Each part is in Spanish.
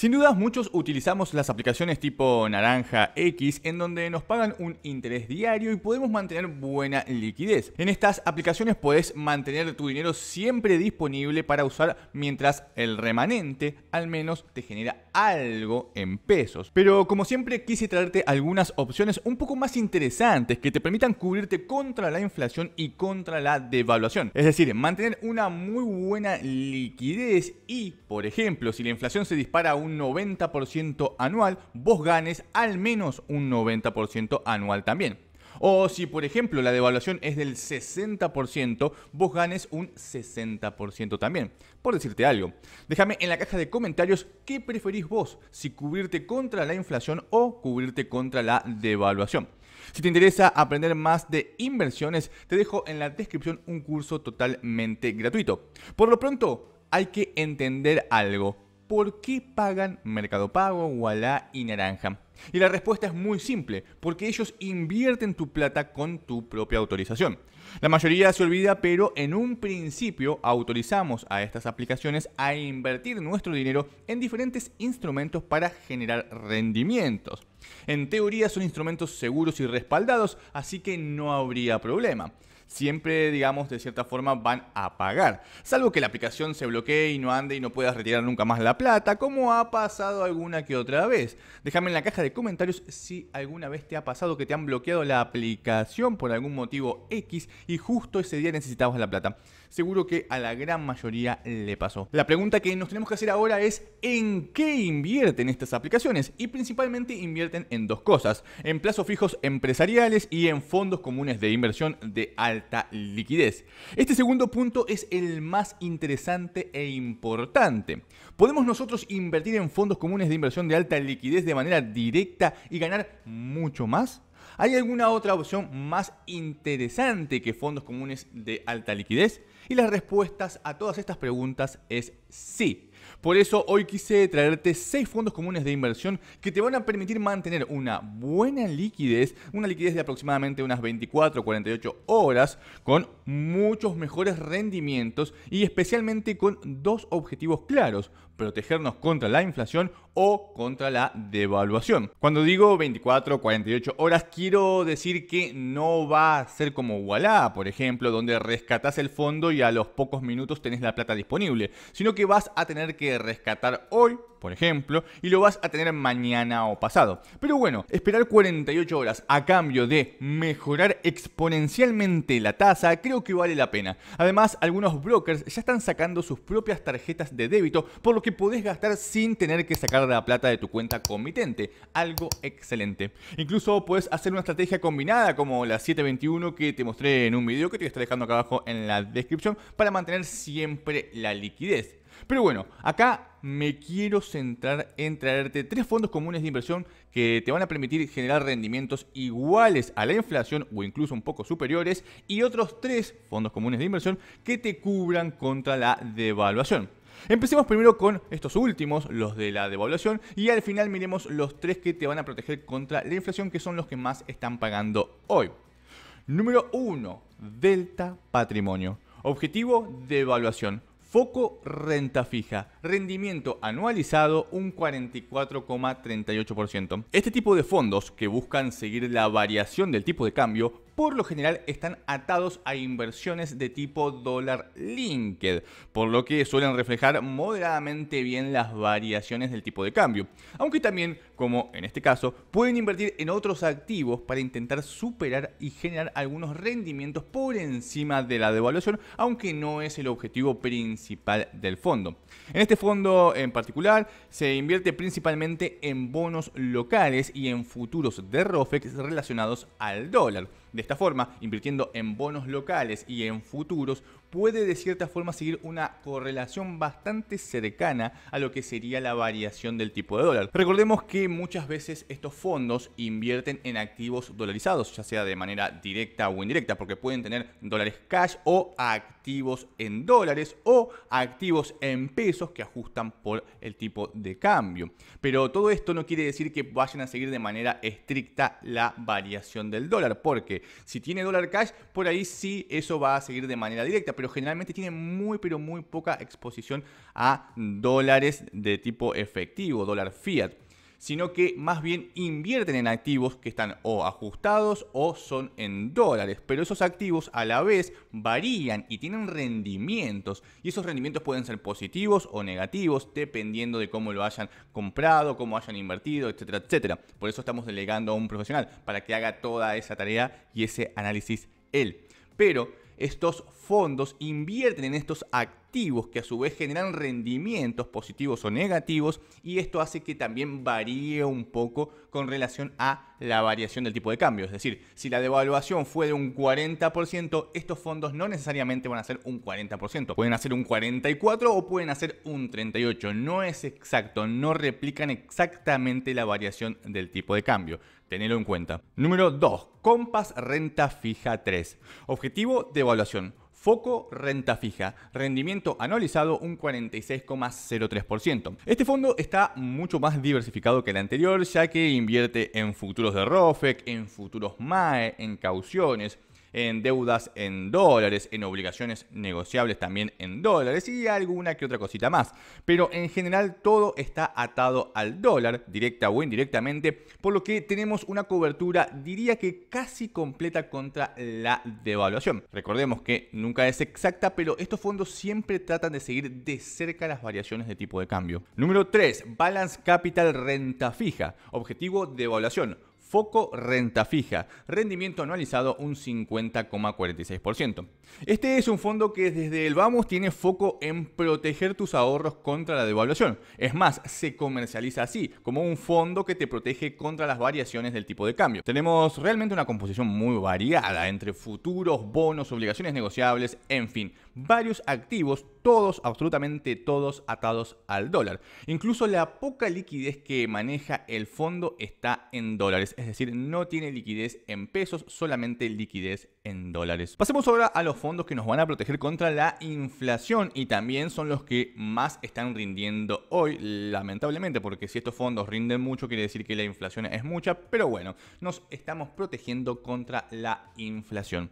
Sin duda muchos utilizamos las aplicaciones tipo Naranja X en donde nos pagan un interés diario y podemos mantener buena liquidez. En estas aplicaciones puedes mantener tu dinero siempre disponible para usar mientras el remanente al menos te genera algo en pesos. Pero como siempre quise traerte algunas opciones un poco más interesantes que te permitan cubrirte contra la inflación y contra la devaluación. Es decir, mantener una muy buena liquidez y, por ejemplo, si la inflación se dispara a un 90% anual, vos ganes al menos un 90% anual también. O si por ejemplo la devaluación es del 60%, vos ganes un 60% también. Por decirte algo, déjame en la caja de comentarios qué preferís vos, si cubrirte contra la inflación o cubrirte contra la devaluación. Si te interesa aprender más de inversiones, te dejo en la descripción un curso totalmente gratuito. Por lo pronto, hay que entender algo por qué pagan Mercado Pago, Walla y Naranja. Y la respuesta es muy simple, porque ellos invierten tu plata con tu propia autorización. La mayoría se olvida, pero en un principio autorizamos a estas aplicaciones a invertir nuestro dinero en diferentes instrumentos para generar rendimientos. En teoría son instrumentos seguros y respaldados, así que no habría problema siempre, digamos, de cierta forma van a pagar. Salvo que la aplicación se bloquee y no ande y no puedas retirar nunca más la plata, como ha pasado alguna que otra vez. Déjame en la caja de comentarios si alguna vez te ha pasado que te han bloqueado la aplicación por algún motivo X y justo ese día necesitabas la plata seguro que a la gran mayoría le pasó. La pregunta que nos tenemos que hacer ahora es ¿en qué invierten estas aplicaciones? Y principalmente invierten en dos cosas, en plazos fijos empresariales y en fondos comunes de inversión de alta liquidez. Este segundo punto es el más interesante e importante. Podemos nosotros invertir en fondos comunes de inversión de alta liquidez de manera directa y ganar mucho más? ¿Hay alguna otra opción más interesante que fondos comunes de alta liquidez? Y las respuestas a todas estas preguntas es sí. Por eso hoy quise traerte 6 fondos comunes de inversión que te van a permitir mantener una buena liquidez, una liquidez de aproximadamente unas 24 o 48 horas, con muchos mejores rendimientos y especialmente con dos objetivos claros, protegernos contra la inflación o contra la devaluación. Cuando digo 24 48 horas, quiero decir que no va a ser como Wallah, por ejemplo, donde rescatas el fondo y a los pocos minutos tenés la plata disponible, sino que vas a tener que rescatar hoy por ejemplo, y lo vas a tener mañana o pasado. Pero bueno, esperar 48 horas a cambio de mejorar exponencialmente la tasa creo que vale la pena. Además, algunos brokers ya están sacando sus propias tarjetas de débito, por lo que podés gastar sin tener que sacar la plata de tu cuenta comitente. Algo excelente. Incluso puedes hacer una estrategia combinada como la 721 que te mostré en un video que te voy a estar dejando acá abajo en la descripción para mantener siempre la liquidez. Pero bueno, acá me quiero centrar en traerte tres fondos comunes de inversión que te van a permitir generar rendimientos iguales a la inflación o incluso un poco superiores y otros tres fondos comunes de inversión que te cubran contra la devaluación. Empecemos primero con estos últimos, los de la devaluación, y al final miremos los tres que te van a proteger contra la inflación, que son los que más están pagando hoy. Número 1, Delta Patrimonio. Objetivo, devaluación. Foco renta fija, rendimiento anualizado un 44,38%. Este tipo de fondos que buscan seguir la variación del tipo de cambio por lo general están atados a inversiones de tipo dólar linked, por lo que suelen reflejar moderadamente bien las variaciones del tipo de cambio. Aunque también, como en este caso, pueden invertir en otros activos para intentar superar y generar algunos rendimientos por encima de la devaluación, aunque no es el objetivo principal del fondo. En este fondo en particular se invierte principalmente en bonos locales y en futuros de ROFEX relacionados al dólar. De esta forma, invirtiendo en bonos locales y en futuros, puede de cierta forma seguir una correlación bastante cercana a lo que sería la variación del tipo de dólar. Recordemos que muchas veces estos fondos invierten en activos dolarizados, ya sea de manera directa o indirecta, porque pueden tener dólares cash o activos en dólares o activos en pesos que ajustan por el tipo de cambio. Pero todo esto no quiere decir que vayan a seguir de manera estricta la variación del dólar, porque si tiene dólar cash, por ahí sí eso va a seguir de manera directa, pero generalmente tiene muy, pero muy poca exposición a dólares de tipo efectivo, dólar fiat sino que más bien invierten en activos que están o ajustados o son en dólares. Pero esos activos a la vez varían y tienen rendimientos. Y esos rendimientos pueden ser positivos o negativos, dependiendo de cómo lo hayan comprado, cómo hayan invertido, etcétera, etcétera. Por eso estamos delegando a un profesional, para que haga toda esa tarea y ese análisis él. Pero estos fondos invierten en estos activos que a su vez generan rendimientos positivos o negativos y esto hace que también varíe un poco con relación a la variación del tipo de cambio. Es decir, si la devaluación fue de un 40%, estos fondos no necesariamente van a ser un 40%, pueden hacer un 44% o pueden hacer un 38%. No es exacto, no replican exactamente la variación del tipo de cambio. Tenelo en cuenta. Número 2. Compas Renta Fija 3. Objetivo de evaluación. Foco renta fija, rendimiento anualizado un 46,03%. Este fondo está mucho más diversificado que el anterior, ya que invierte en futuros de ROFEC, en futuros MAE, en cauciones, en deudas en dólares, en obligaciones negociables también en dólares y alguna que otra cosita más. Pero en general todo está atado al dólar, directa o indirectamente, por lo que tenemos una cobertura, diría que casi completa contra la devaluación. Recordemos que nunca es exacta, pero estos fondos siempre tratan de seguir de cerca las variaciones de tipo de cambio. Número 3. Balance Capital Renta Fija. Objetivo devaluación. Foco renta fija, rendimiento anualizado un 50,46%. Este es un fondo que desde el Vamos tiene foco en proteger tus ahorros contra la devaluación. Es más, se comercializa así, como un fondo que te protege contra las variaciones del tipo de cambio. Tenemos realmente una composición muy variada entre futuros, bonos, obligaciones negociables, en fin, varios activos, todos, absolutamente todos atados al dólar. Incluso la poca liquidez que maneja el fondo está en dólares es decir, no tiene liquidez en pesos, solamente liquidez en dólares. Pasemos ahora a los fondos que nos van a proteger contra la inflación y también son los que más están rindiendo hoy, lamentablemente, porque si estos fondos rinden mucho quiere decir que la inflación es mucha, pero bueno, nos estamos protegiendo contra la inflación.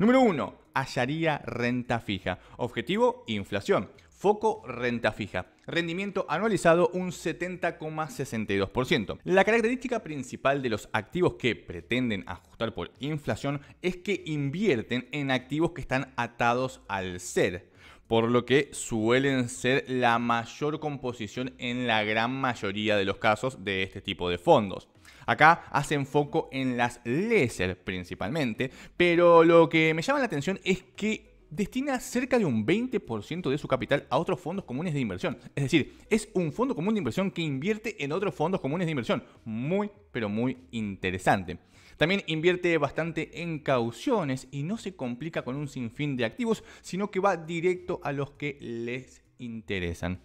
Número uno, Hallaría renta fija. Objetivo, inflación. Foco renta fija. Rendimiento anualizado un 70,62%. La característica principal de los activos que pretenden ajustar por inflación es que invierten en activos que están atados al ser, por lo que suelen ser la mayor composición en la gran mayoría de los casos de este tipo de fondos. Acá hacen foco en las LESER principalmente, pero lo que me llama la atención es que destina cerca de un 20% de su capital a otros fondos comunes de inversión. Es decir, es un fondo común de inversión que invierte en otros fondos comunes de inversión. Muy, pero muy interesante. También invierte bastante en cauciones y no se complica con un sinfín de activos, sino que va directo a los que les interesan.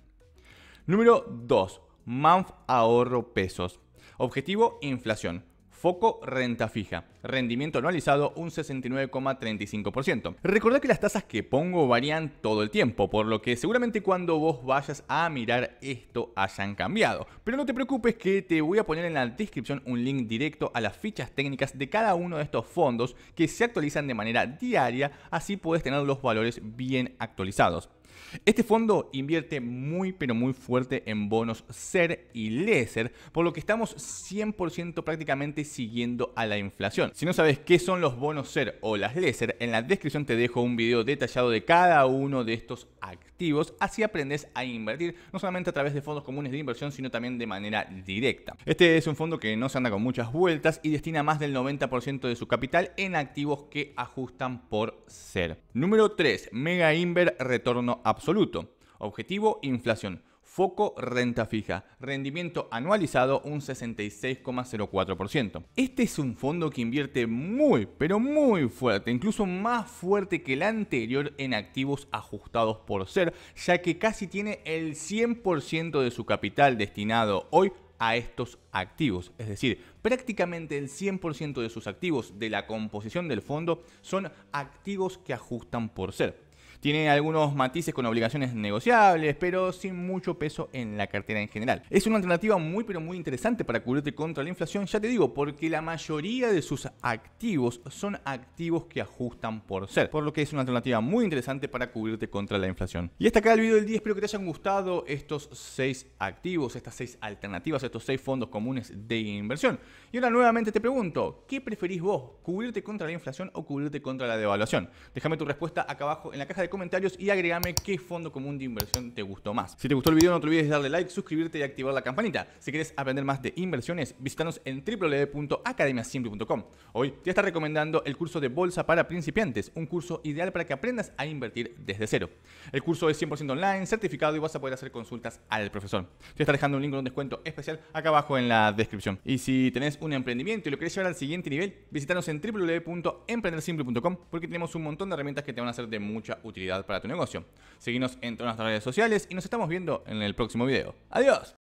Número 2. MANF ahorro pesos. Objetivo, inflación. Foco renta fija, rendimiento anualizado un 69,35%. Recordad que las tasas que pongo varían todo el tiempo, por lo que seguramente cuando vos vayas a mirar esto hayan cambiado. Pero no te preocupes que te voy a poner en la descripción un link directo a las fichas técnicas de cada uno de estos fondos que se actualizan de manera diaria, así puedes tener los valores bien actualizados. Este fondo invierte muy pero muy fuerte en bonos SER y LESER, por lo que estamos 100% prácticamente siguiendo a la inflación. Si no sabes qué son los bonos SER o las LESER, en la descripción te dejo un video detallado de cada uno de estos activos, así aprendes a invertir no solamente a través de fondos comunes de inversión, sino también de manera directa. Este es un fondo que no se anda con muchas vueltas y destina más del 90% de su capital en activos que ajustan por SER. Número 3, Mega Inver Retorno absoluto. Objetivo, inflación. Foco, renta fija. Rendimiento anualizado un 66,04%. Este es un fondo que invierte muy, pero muy fuerte, incluso más fuerte que el anterior en activos ajustados por ser, ya que casi tiene el 100% de su capital destinado hoy a estos activos. Es decir, prácticamente el 100% de sus activos de la composición del fondo son activos que ajustan por ser. Tiene algunos matices con obligaciones negociables, pero sin mucho peso en la cartera en general. Es una alternativa muy pero muy interesante para cubrirte contra la inflación, ya te digo, porque la mayoría de sus activos son activos que ajustan por ser, por lo que es una alternativa muy interesante para cubrirte contra la inflación. Y hasta acá el video del día, espero que te hayan gustado estos seis activos, estas seis alternativas, estos seis fondos comunes de inversión. Y ahora nuevamente te pregunto, ¿qué preferís vos, cubrirte contra la inflación o cubrirte contra la devaluación? Déjame tu respuesta acá abajo en la caja de comentarios comentarios y agregame qué fondo común de inversión te gustó más. Si te gustó el video no te olvides de darle like, suscribirte y activar la campanita. Si quieres aprender más de inversiones, visítanos en www.academiasimple.com. Hoy te está recomendando el curso de Bolsa para principiantes, un curso ideal para que aprendas a invertir desde cero. El curso es 100% online, certificado y vas a poder hacer consultas al profesor. Te está dejando un link con un descuento especial acá abajo en la descripción. Y si tenés un emprendimiento y lo querés llevar al siguiente nivel, visítanos en www.emprendersimple.com porque tenemos un montón de herramientas que te van a ser de mucha utilidad para tu negocio. seguimos en todas nuestras redes sociales y nos estamos viendo en el próximo video. ¡Adiós!